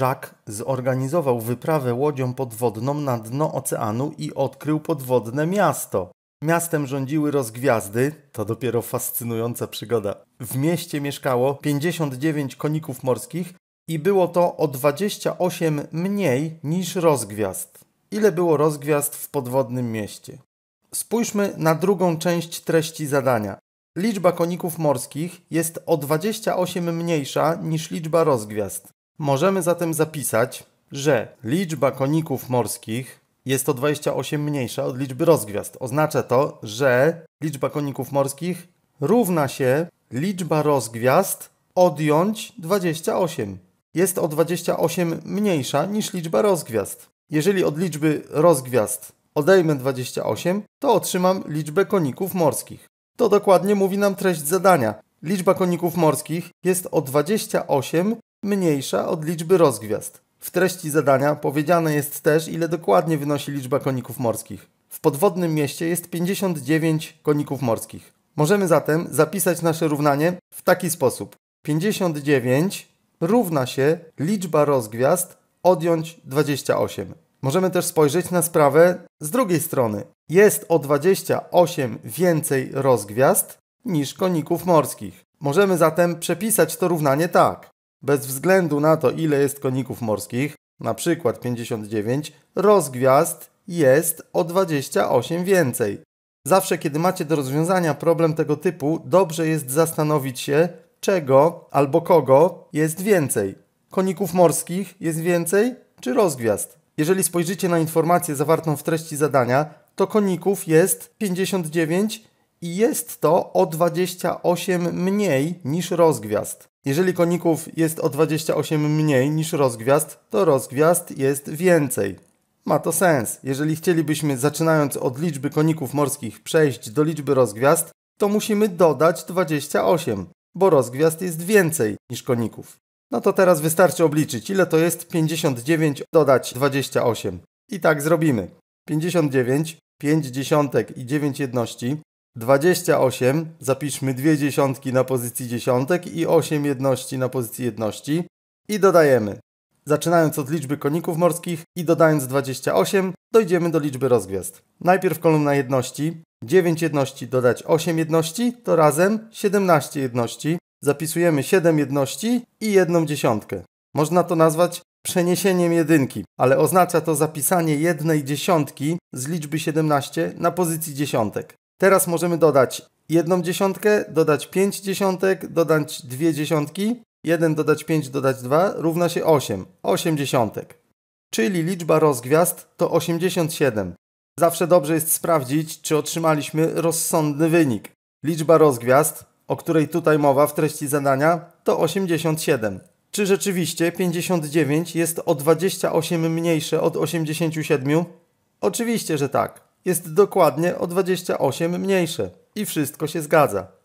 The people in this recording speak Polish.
Jacques zorganizował wyprawę łodzią podwodną na dno oceanu i odkrył podwodne miasto. Miastem rządziły rozgwiazdy, to dopiero fascynująca przygoda. W mieście mieszkało 59 koników morskich i było to o 28 mniej niż rozgwiazd. Ile było rozgwiazd w podwodnym mieście? Spójrzmy na drugą część treści zadania. Liczba koników morskich jest o 28 mniejsza niż liczba rozgwiazd. Możemy zatem zapisać, że liczba koników morskich jest o 28 mniejsza od liczby rozgwiazd. Oznacza to, że liczba koników morskich równa się liczba rozgwiazd odjąć 28. Jest o 28 mniejsza niż liczba rozgwiazd. Jeżeli od liczby rozgwiazd odejmę 28, to otrzymam liczbę koników morskich. To dokładnie mówi nam treść zadania. Liczba koników morskich jest o 28 mniejsza od liczby rozgwiazd. W treści zadania powiedziane jest też, ile dokładnie wynosi liczba koników morskich. W podwodnym mieście jest 59 koników morskich. Możemy zatem zapisać nasze równanie w taki sposób. 59 równa się liczba rozgwiazd odjąć 28. Możemy też spojrzeć na sprawę z drugiej strony. Jest o 28 więcej rozgwiazd niż koników morskich. Możemy zatem przepisać to równanie tak bez względu na to, ile jest koników morskich, na przykład 59, rozgwiazd jest o 28 więcej. Zawsze, kiedy macie do rozwiązania problem tego typu, dobrze jest zastanowić się, czego albo kogo jest więcej. Koników morskich jest więcej czy rozgwiazd? Jeżeli spojrzycie na informację zawartą w treści zadania, to koników jest 59 i jest to o 28 mniej niż rozgwiazd. Jeżeli koników jest o 28 mniej niż rozgwiazd, to rozgwiazd jest więcej. Ma to sens. Jeżeli chcielibyśmy, zaczynając od liczby koników morskich, przejść do liczby rozgwiazd, to musimy dodać 28, bo rozgwiazd jest więcej niż koników. No to teraz wystarczy obliczyć, ile to jest 59 dodać 28. I tak zrobimy. 59, 5 dziesiątek i 9 jedności 28, zapiszmy dwie dziesiątki na pozycji dziesiątek i 8 jedności na pozycji jedności i dodajemy. Zaczynając od liczby koników morskich i dodając 28, dojdziemy do liczby rozgwiazd. Najpierw kolumna jedności. 9 jedności dodać 8 jedności to razem 17 jedności. Zapisujemy 7 jedności i jedną dziesiątkę. Można to nazwać przeniesieniem jedynki, ale oznacza to zapisanie jednej dziesiątki z liczby 17 na pozycji dziesiątek. Teraz możemy dodać jedną dziesiątkę, dodać 5 dziesiątek, dodać dwie dziesiątki, 1 dodać 5 dodać 2 równa się 8, 8 dziesiątek. Czyli liczba rozgwiazd to 87. Zawsze dobrze jest sprawdzić, czy otrzymaliśmy rozsądny wynik. Liczba rozgwiazd, o której tutaj mowa w treści zadania, to 87. Czy rzeczywiście 59 jest o 28 mniejsze od 87? Oczywiście, że tak jest dokładnie o 28 mniejsze. I wszystko się zgadza.